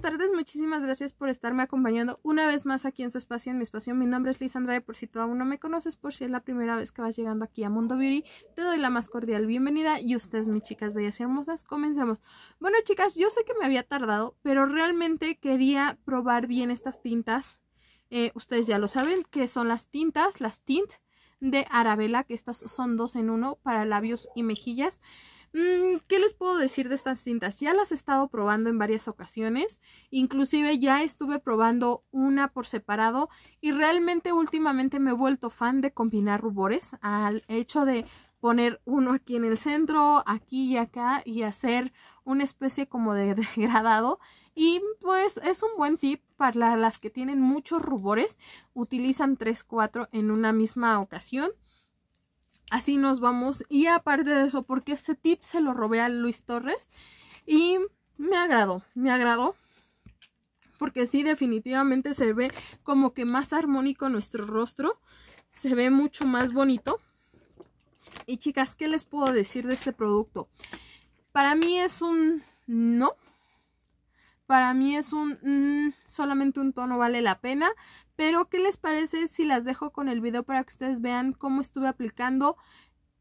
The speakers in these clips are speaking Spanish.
tardes, muchísimas gracias por estarme acompañando una vez más aquí en su espacio, en mi espacio. Mi nombre es Lisandra Andrade, por si tú aún no me conoces, por si es la primera vez que vas llegando aquí a Mundo Beauty, te doy la más cordial bienvenida y ustedes, mis chicas bellas y hermosas, comencemos. Bueno, chicas, yo sé que me había tardado, pero realmente quería probar bien estas tintas. Eh, ustedes ya lo saben, que son las tintas, las tint de Arabella, que estas son dos en uno para labios y mejillas. Mm, decir de estas cintas? Ya las he estado probando en varias ocasiones, inclusive ya estuve probando una por separado y realmente últimamente me he vuelto fan de combinar rubores al hecho de poner uno aquí en el centro, aquí y acá y hacer una especie como de degradado. Y pues es un buen tip para las que tienen muchos rubores, utilizan 3-4 en una misma ocasión así nos vamos. Y aparte de eso, porque este tip se lo robé a Luis Torres y me agradó, me agradó. Porque sí, definitivamente se ve como que más armónico nuestro rostro. Se ve mucho más bonito. Y chicas, ¿qué les puedo decir de este producto? Para mí es un no. Para mí es un... Mm, solamente un tono vale la pena. Pero, ¿qué les parece si las dejo con el video para que ustedes vean cómo estuve aplicando?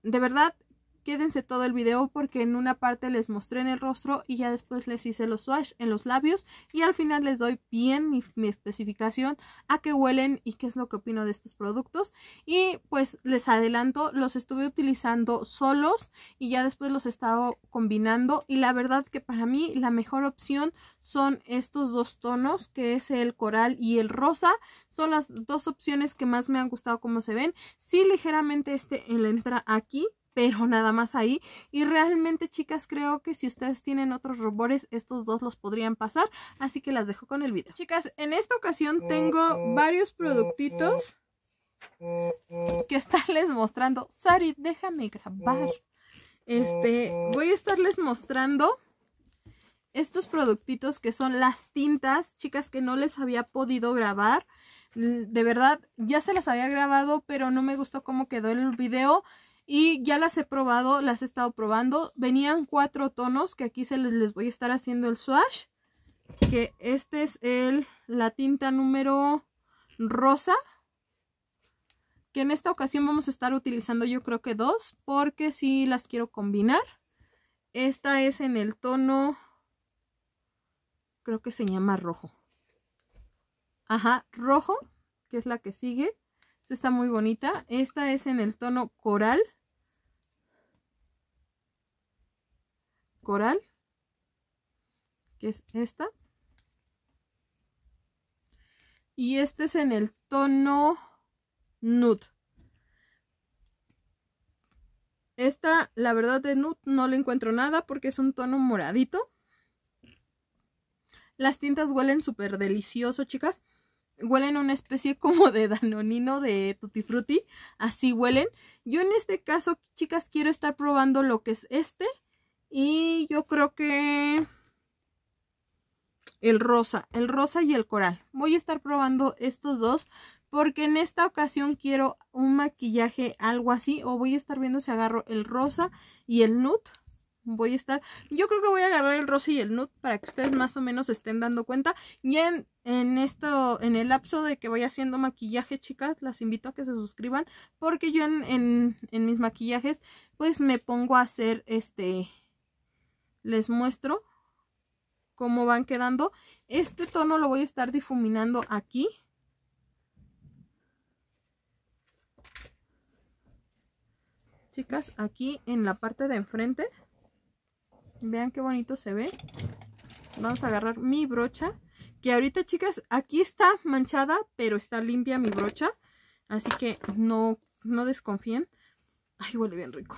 De verdad, Quédense todo el video porque en una parte les mostré en el rostro y ya después les hice los swatch en los labios y al final les doy bien mi, especificación a qué huelen y qué es lo que opino de estos productos y pues les adelanto los estuve utilizando solos y ya después los he estado combinando y la verdad que para mí la mejor opción son estos dos tonos que es el coral y el rosa son las dos opciones que más me han gustado como se ven sí ligeramente este entra aquí pero nada más ahí. Y realmente, chicas, creo que si ustedes tienen otros rubores, estos dos los podrían pasar. Así que las dejo con el video. Chicas, en esta ocasión tengo varios productitos que estarles mostrando. Sari, déjame grabar. Este, voy a estarles mostrando estos productitos que son las tintas, chicas, que no les había podido grabar. De verdad, ya se las había grabado, pero no me gustó cómo quedó el video y ya las he probado, las he estado probando. Venían cuatro tonos que aquí se les, les voy a estar haciendo el swatch. Que este es el, la tinta número rosa. Que en esta ocasión vamos a estar utilizando yo creo que dos porque sí las quiero combinar. Esta es en el tono, creo que se llama rojo. Ajá, rojo, que es la que sigue. Esta está muy bonita. Esta es en el tono coral. Coral. Que es esta. Y este es en el tono nude. Esta, la verdad, de nude no le encuentro nada porque es un tono moradito. Las tintas huelen súper delicioso, chicas huelen una especie como de danonino de tutti frutti, así huelen. Yo en este caso, chicas, quiero estar probando lo que es este y yo creo que el rosa, el rosa y el coral. Voy a estar probando estos dos porque en esta ocasión quiero un maquillaje algo así o voy a estar viendo si agarro el rosa y el nude voy a estar, yo creo que voy a agarrar el rosy y el nude para que ustedes más o menos estén dando cuenta. Y en, esto, en el lapso de que voy haciendo maquillaje, chicas, las invito a que se suscriban porque yo en mis maquillajes pues me pongo a hacer este, les muestro cómo van quedando. Este tono lo voy a estar difuminando aquí. Chicas, aquí en la parte de enfrente. Vean qué bonito se ve. Vamos a agarrar mi brocha. Que ahorita, chicas, aquí está manchada, pero está limpia mi brocha. Así que no, no desconfíen. Ay, huele bien rico.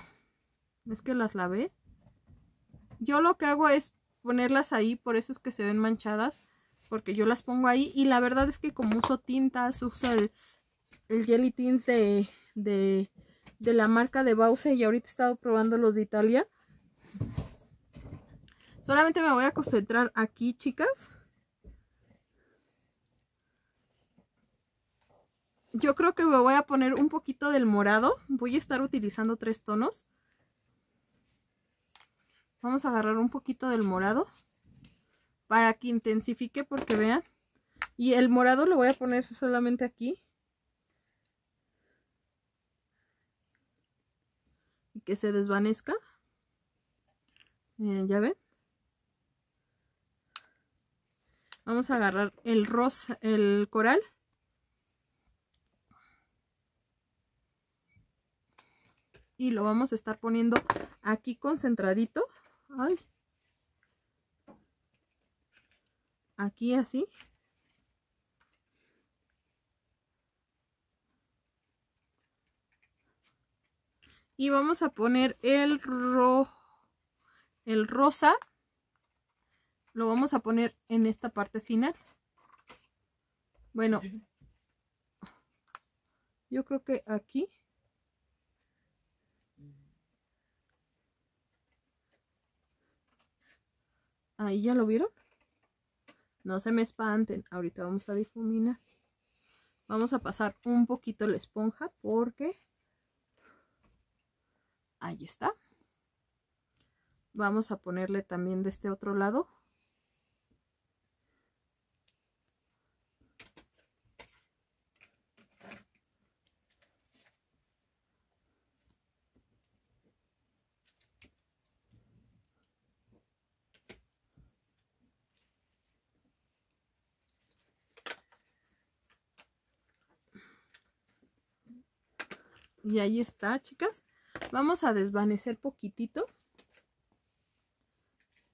Es que las lavé. Yo lo que hago es ponerlas ahí, por eso es que se ven manchadas. Porque yo las pongo ahí. Y la verdad es que como uso tintas, uso el, Jelly de, de la marca de Bause. Y ahorita he estado probando los de Italia Solamente me voy a concentrar aquí, chicas. Yo creo que me voy a poner un poquito del morado. Voy a estar utilizando tres tonos. Vamos a agarrar un poquito del morado para que intensifique porque vean. Y el morado lo voy a poner solamente aquí. Y que se desvanezca. Miren, ya ven. Vamos a agarrar el rosa, el coral. Y lo vamos a estar poniendo aquí concentradito. Aquí así. Y vamos a poner el rojo, el rosa lo vamos a poner en esta parte final. Bueno, yo creo que aquí. Ahí ya lo vieron. No se me espanten. Ahorita vamos a difuminar. Vamos a pasar un poquito la esponja porque... Ahí está. Vamos a ponerle también de este otro lado. Y ahí está, chicas. Vamos a desvanecer poquitito.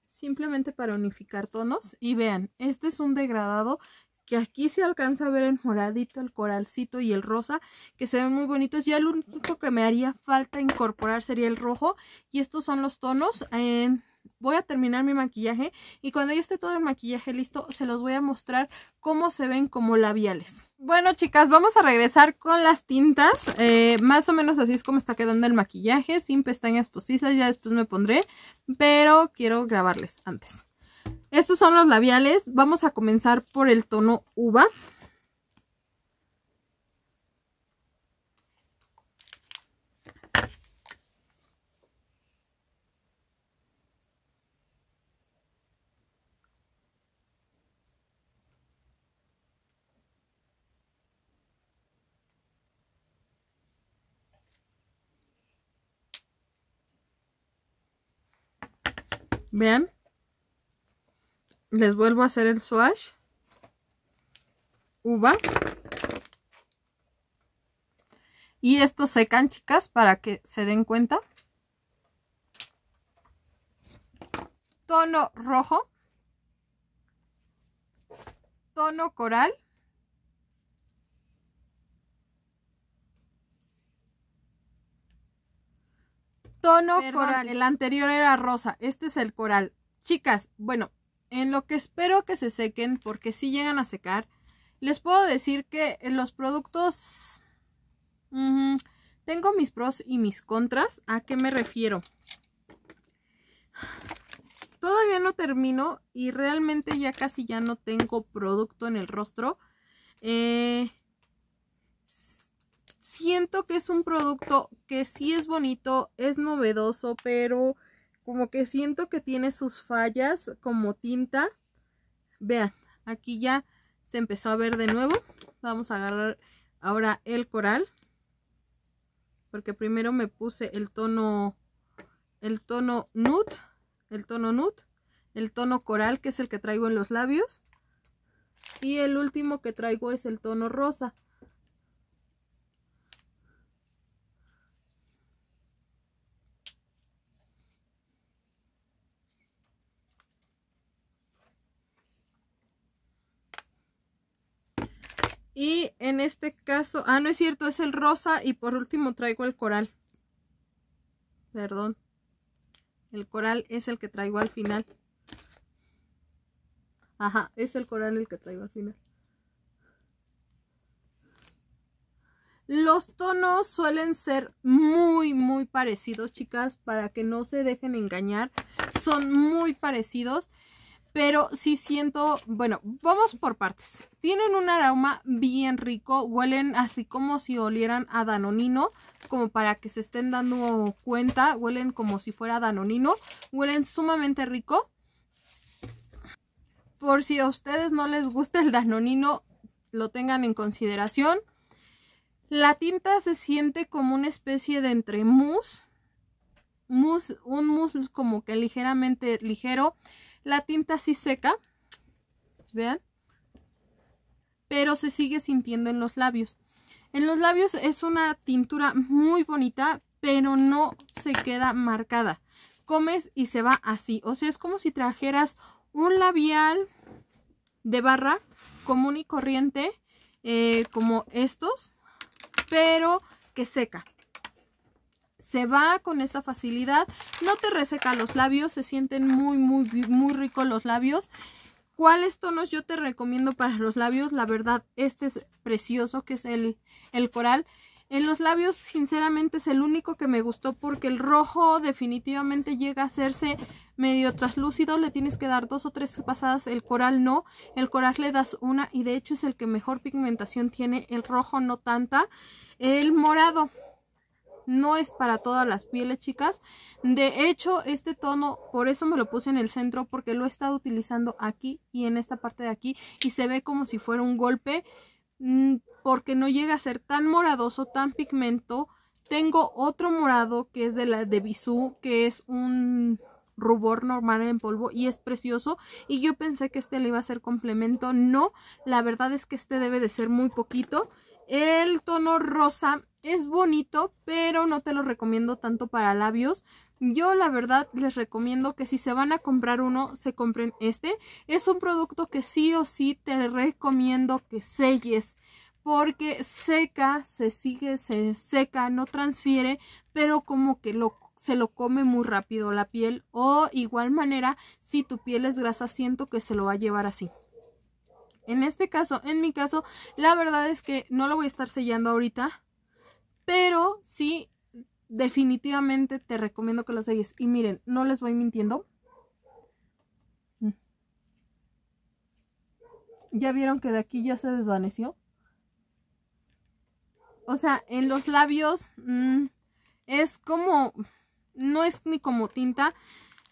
Simplemente para unificar tonos. Y vean, este es un degradado que aquí se alcanza a ver el moradito, el coralcito y el rosa, que se ven muy bonitos. Ya lo único que me haría falta incorporar sería el rojo. Y estos son los tonos en voy a terminar mi maquillaje y cuando ya esté todo el maquillaje listo se los voy a mostrar cómo se ven como labiales. Bueno chicas, vamos a regresar con las tintas, eh, más o menos así es como está quedando el maquillaje, sin pestañas postizas, ya después me pondré, pero quiero grabarles antes. Estos son los labiales, vamos a comenzar por el tono uva. Vean. Les vuelvo a hacer el swatch. Uva. Y estos secan, chicas, para que se den cuenta. Tono rojo. Tono coral. Tono coral. El anterior era rosa, este es el coral. Chicas, bueno, en lo que espero que se sequen, porque si llegan a secar, les puedo decir que los productos... tengo mis pros y mis contras. ¿A qué me refiero? Todavía no termino y realmente ya casi ya no tengo producto en el rostro. Eh, siento que es un producto que sí es bonito, es novedoso, pero como que siento que tiene sus fallas como tinta. Vean, aquí ya se empezó a ver de nuevo. Vamos a agarrar ahora el coral. Porque primero me puse el tono, el tono nude, el tono nude, el tono coral que es el que traigo en los labios. Y el último que traigo es el tono rosa. Y en este caso, ah, no es cierto, es el rosa y por último traigo el coral. Perdón. El coral es el que traigo al final. Ajá, es el coral el que traigo al final. Los tonos suelen ser muy, muy parecidos, chicas, para que no se dejen engañar. Son muy parecidos pero sí siento, bueno, vamos por partes. Tienen un aroma bien rico, huelen así como si olieran a danonino, como para que se estén dando cuenta, huelen como si fuera danonino, huelen sumamente rico. Por si a ustedes no les gusta el danonino, lo tengan en consideración. La tinta se siente como una especie de entre mousse, un mousse como que ligeramente ligero, la tinta sí seca, vean, pero se sigue sintiendo en los labios. En los labios es una tintura muy bonita, pero no se queda marcada. Comes y se va así. O sea, es como si trajeras un labial de barra común y corriente, eh, como estos, pero que seca se va con esa facilidad, no te reseca los labios, se sienten muy, muy, muy ricos los labios. ¿Cuáles tonos yo te recomiendo para los labios? La verdad, este es precioso, que es el, el coral. En los labios, sinceramente, es el único que me gustó porque el rojo definitivamente llega a hacerse medio traslúcido. Le tienes que dar dos o tres pasadas, el coral no. El coral le das una y de hecho es el que mejor pigmentación tiene. El rojo no tanta. El morado, no es para todas las pieles, chicas. De hecho, este tono, por eso me lo puse en el centro, porque lo he estado utilizando aquí y en esta parte de aquí. Y se ve como si fuera un golpe, mm, porque no llega a ser tan moradoso, tan pigmento. Tengo otro morado que es de la de Bisú, que es un rubor normal en polvo y es precioso y yo pensé que este le iba a ser complemento no, la verdad es que este debe de ser muy poquito el tono rosa es bonito, pero no te lo recomiendo tanto para labios. Yo la verdad les recomiendo que si se van a comprar uno, se compren este. Es un producto que sí o sí te recomiendo que selles porque seca, se sigue, se seca, no transfiere, pero como que lo, se lo come muy rápido la piel o igual manera si tu piel es grasa siento que se lo va a llevar así. En este caso, en mi caso, la verdad es que no lo voy a estar sellando ahorita pero sí, definitivamente te recomiendo que lo selles. Y miren, no les voy mintiendo. Mm. ¿Ya vieron que de aquí ya se desvaneció? O sea, en los labios mm, es como... No es ni como tinta,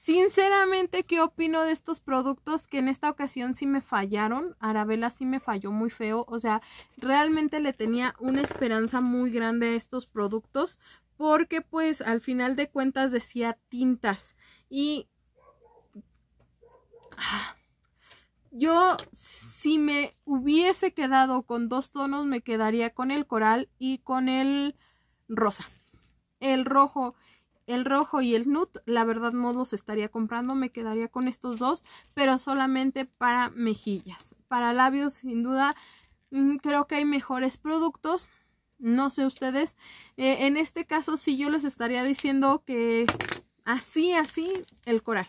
Sinceramente, ¿qué opino de estos productos que en esta ocasión sí me fallaron? Arabella sí me falló muy feo, o sea, realmente le tenía una esperanza muy grande a estos productos porque pues al final de cuentas decía tintas y ah, yo si me hubiese quedado con dos tonos me quedaría con el coral y con el rosa. El rojo el rojo y el nude, la verdad no los estaría comprando, me quedaría con estos dos, pero solamente para mejillas. Para labios, sin duda, mm, creo que hay mejores productos, no sé ustedes. Eh, en este caso, sí yo les estaría diciendo que así, así, el coral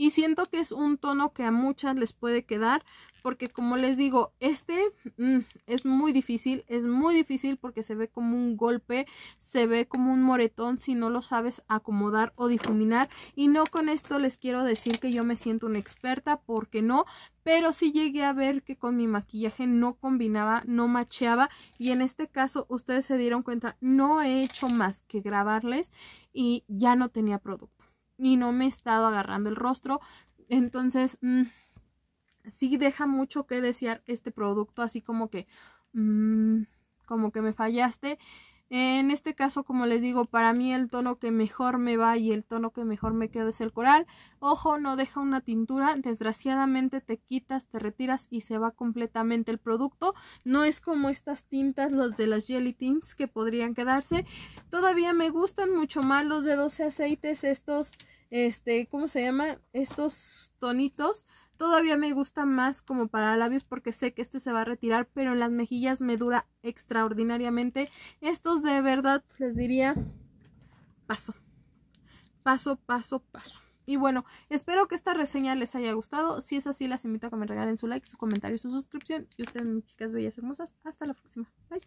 y siento que es un tono que a muchas les puede quedar porque como les digo, este mm, es muy difícil, es muy difícil porque se ve como un golpe, se ve como un moretón si no lo sabes acomodar o difuminar y no con esto les quiero decir que yo me siento una experta porque no, pero sí llegué a ver que con mi maquillaje no combinaba, no macheaba y en este caso ustedes se dieron cuenta, no he hecho más que grabarles y ya no tenía producto y no me he estado agarrando el rostro. Entonces, Si mm, sí deja mucho que desear este producto, así como que, mm, como que me fallaste. En este caso, como les digo, para mí el tono que mejor me va y el tono que mejor me queda es el coral. Ojo, no deja una tintura, desgraciadamente te quitas, te retiras y se va completamente el producto. No es como estas tintas, los de las jelly tints que podrían quedarse. Todavía me gustan mucho más los de 12 aceites, estos, este, ¿cómo se llama? Estos tonitos Todavía me gusta más como para labios porque sé que este se va a retirar, pero en las mejillas me dura extraordinariamente. Estos de verdad les diría paso, paso, paso, paso. Y bueno, espero que esta reseña les haya gustado. Si es así, las invito a que me regalen su like, su comentario, y su suscripción. Y ustedes, mis chicas bellas hermosas, hasta la próxima. Bye.